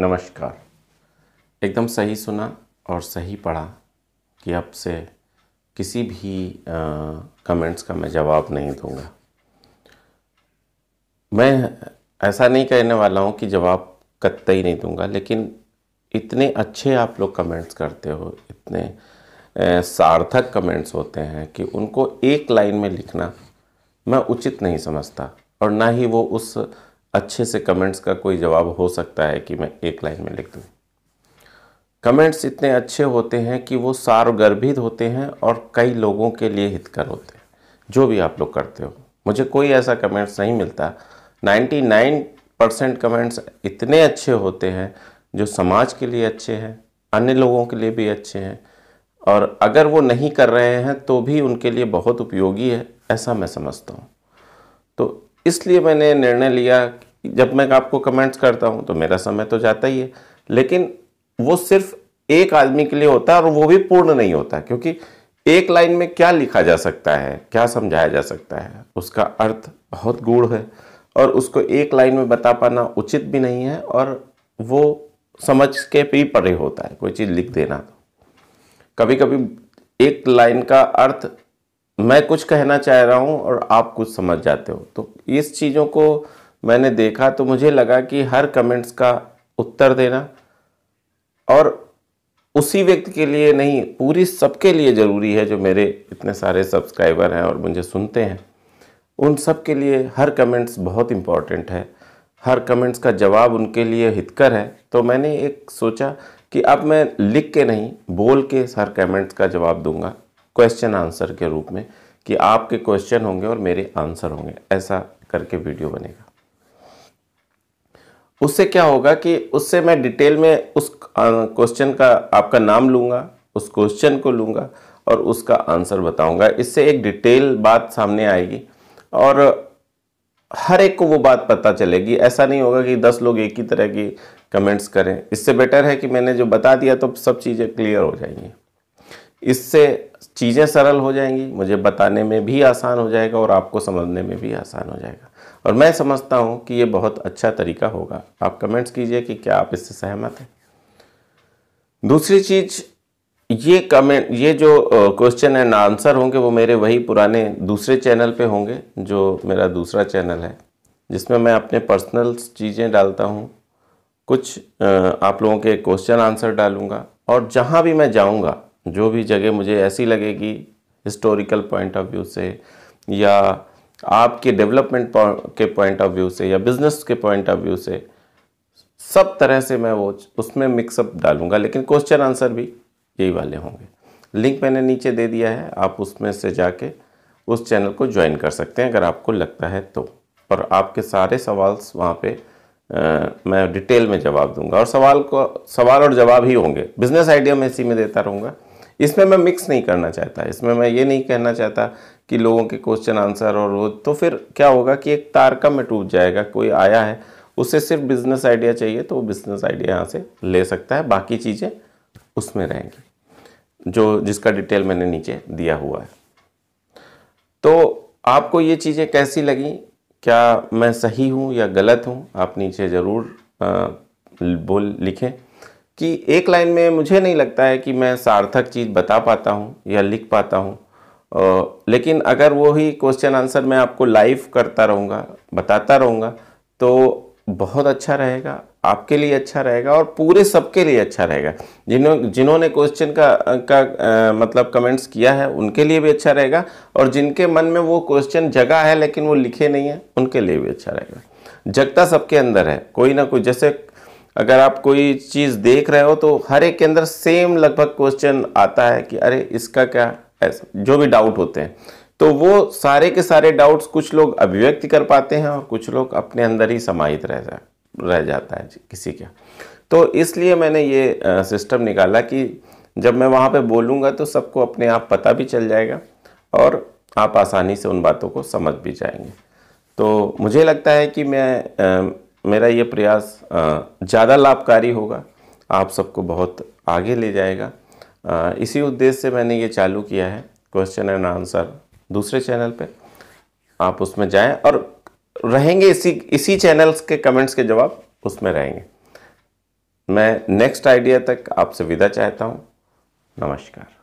नमस्कार एकदम सही सुना और सही पढ़ा कि अब से किसी भी कमेंट्स का मैं जवाब नहीं दूंगा मैं ऐसा नहीं कहने वाला हूँ कि जवाब कतई नहीं दूंगा लेकिन इतने अच्छे आप लोग कमेंट्स करते हो इतने सार्थक कमेंट्स होते हैं कि उनको एक लाइन में लिखना मैं उचित नहीं समझता और ना ही वो उस अच्छे से कमेंट्स का कोई जवाब हो सकता है कि मैं एक लाइन में लिख दूँ कमेंट्स इतने अच्छे होते हैं कि वो सार्वगर्भित होते हैं और कई लोगों के लिए हितकर होते हैं जो भी आप लोग करते हो मुझे कोई ऐसा कमेंट्स नहीं मिलता 99 परसेंट कमेंट्स इतने अच्छे होते हैं जो समाज के लिए अच्छे हैं अन्य लोगों के लिए भी अच्छे हैं और अगर वो नहीं कर रहे हैं तो भी उनके लिए बहुत उपयोगी है ऐसा मैं समझता हूँ तो इसलिए मैंने निर्णय लिया जब मैं आपको कमेंट्स करता हूँ तो मेरा समय तो जाता ही है लेकिन वो सिर्फ एक आदमी के लिए होता है और वो भी पूर्ण नहीं होता क्योंकि एक लाइन में क्या लिखा जा सकता है क्या समझाया जा सकता है उसका अर्थ बहुत गूढ़ है और उसको एक लाइन में बता पाना उचित भी नहीं है और वो समझ के भी परे होता है कोई चीज़ लिख देना तो कभी कभी एक लाइन का अर्थ मैं कुछ कहना चाह रहा हूँ और आप कुछ समझ जाते हो तो इस चीज़ों को मैंने देखा तो मुझे लगा कि हर कमेंट्स का उत्तर देना और उसी व्यक्ति के लिए नहीं पूरी सबके लिए ज़रूरी है जो मेरे इतने सारे सब्सक्राइबर हैं और मुझे सुनते हैं उन सब के लिए हर कमेंट्स बहुत इम्पॉर्टेंट है हर कमेंट्स का जवाब उनके लिए हितकर है तो मैंने एक सोचा कि अब मैं लिख के नहीं बोल के हर कमेंट्स का जवाब दूंगा क्वेश्चन आंसर के रूप में कि आपके क्वेश्चन होंगे और मेरे आंसर होंगे ऐसा करके वीडियो बनेगा उससे क्या होगा कि उससे मैं डिटेल में उस क्वेश्चन का आपका नाम लूँगा उस क्वेश्चन को लूँगा और उसका आंसर बताऊँगा इससे एक डिटेल बात सामने आएगी और हर एक को वो बात पता चलेगी ऐसा नहीं होगा कि दस लोग एक ही तरह की कमेंट्स करें इससे बेटर है कि मैंने जो बता दिया तो सब चीज़ें क्लियर हो जाएंगी इससे चीज़ें सरल हो जाएंगी मुझे बताने में भी आसान हो जाएगा और आपको समझने में भी आसान हो जाएगा और मैं समझता हूँ कि ये बहुत अच्छा तरीका होगा आप कमेंट्स कीजिए कि क्या आप इससे सहमत हैं दूसरी चीज़ ये कमेंट ये जो क्वेश्चन एंड आंसर होंगे वो मेरे वही पुराने दूसरे चैनल पे होंगे जो मेरा दूसरा चैनल है जिसमें मैं अपने पर्सनल चीज़ें डालता हूँ कुछ आप लोगों के क्वेश्चन आंसर डालूँगा और जहाँ भी मैं जाऊँगा जो भी जगह मुझे ऐसी लगेगी हिस्टोरिकल पॉइंट ऑफ व्यू से या आपके डेवलपमेंट के पॉइंट ऑफ व्यू से या बिजनेस के पॉइंट ऑफ व्यू से सब तरह से मैं वो उसमें मिक्सअप डालूंगा लेकिन क्वेश्चन आंसर भी यही वाले होंगे लिंक मैंने नीचे दे दिया है आप उसमें से जाके उस चैनल को ज्वाइन कर सकते हैं अगर आपको लगता है तो पर आपके सारे सवाल्स वहाँ पे आ, मैं डिटेल में जवाब दूंगा और सवाल को सवाल और जवाब ही होंगे बिजनेस आइडिया मैं इसी में देता रहूँगा इसमें मैं मिक्स नहीं करना चाहता इसमें मैं ये नहीं कहना चाहता कि लोगों के क्वेश्चन आंसर और वो तो फिर क्या होगा कि एक तारका में टूट जाएगा कोई आया है उसे सिर्फ बिजनेस आइडिया चाहिए तो वो बिजनेस आइडिया यहाँ से ले सकता है बाकी चीज़ें उसमें रहेंगी जो जिसका डिटेल मैंने नीचे दिया हुआ है तो आपको ये चीज़ें कैसी लगी क्या मैं सही हूँ या गलत हूँ आप नीचे ज़रूर बोल लिखें कि एक लाइन में मुझे नहीं लगता है कि मैं सार्थक चीज़ बता पाता हूँ या लिख पाता हूँ लेकिन अगर वही क्वेश्चन आंसर मैं आपको लाइव करता रहूँगा बताता रहूँगा तो बहुत अच्छा रहेगा आपके लिए अच्छा रहेगा और पूरे सबके लिए अच्छा रहेगा जिन्हों जिन्होंने क्वेश्चन का का आ, मतलब कमेंट्स किया है उनके लिए भी अच्छा रहेगा और जिनके मन में वो क्वेश्चन जगा है लेकिन वो लिखे नहीं है उनके लिए भी अच्छा रहेगा जगता सबके अंदर है कोई ना कोई जैसे अगर आप कोई चीज़ देख रहे हो तो हर एक के अंदर सेम लगभग क्वेश्चन आता है कि अरे इसका क्या ऐसा जो भी डाउट होते हैं तो वो सारे के सारे डाउट्स कुछ लोग अभिव्यक्त कर पाते हैं और कुछ लोग अपने अंदर ही समाहित रह जा रह जाता है किसी का तो इसलिए मैंने ये सिस्टम निकाला कि जब मैं वहाँ पे बोलूँगा तो सबको अपने आप पता भी चल जाएगा और आप आसानी से उन बातों को समझ भी जाएंगे तो मुझे लगता है कि मैं मेरा ये प्रयास ज़्यादा लाभकारी होगा आप सबको बहुत आगे ले जाएगा इसी उद्देश्य से मैंने ये चालू किया है क्वेश्चन एंड आंसर दूसरे चैनल पे आप उसमें जाएं और रहेंगे इसी इसी चैनल्स के कमेंट्स के जवाब उसमें रहेंगे मैं नेक्स्ट आइडिया तक आपसे विदा चाहता हूँ नमस्कार